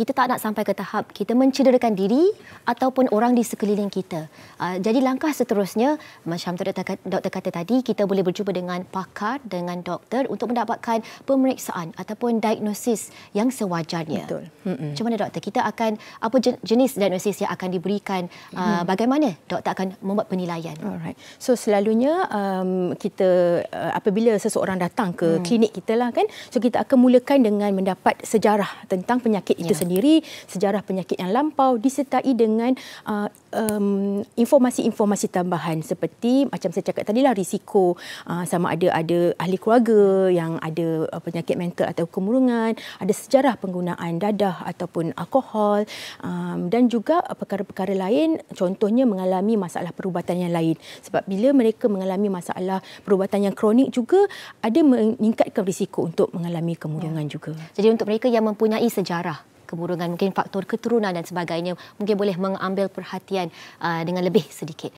kita tak nak sampai ke tahap kita mencederakan diri ataupun orang di sekeliling kita. Uh, jadi langkah seterusnya macam tu doktor, doktor kata tadi kita boleh berjumpa dengan pakar dengan doktor untuk mendapatkan pemeriksaan ataupun diagnosis yang sewajarnya. Betul. Hmm. Macam mana doktor? Kita akan apa jenis diagnosis yang akan diberikan? Uh, hmm. Bagaimana doktor akan membuat penilaian? Alright. So selalunya um, kita uh, apabila seseorang datang ke hmm. klinik kita lah kan. So kita akan mulakan dengan mendapat sejarah tentang penyakit ya. itu sendiri sendiri, sejarah penyakit yang lampau disertai dengan uh, Um, informasi-informasi tambahan seperti macam saya cakap tadi lah risiko uh, sama ada ada ahli keluarga yang ada uh, penyakit mental atau kemurungan ada sejarah penggunaan dadah ataupun alkohol um, dan juga uh, perkara-perkara lain contohnya mengalami masalah perubatan yang lain sebab bila mereka mengalami masalah perubatan yang kronik juga ada meningkatkan risiko untuk mengalami kemurungan ya. juga jadi untuk mereka yang mempunyai sejarah keburungan, mungkin faktor keturunan dan sebagainya mungkin boleh mengambil perhatian uh, dengan lebih sedikit.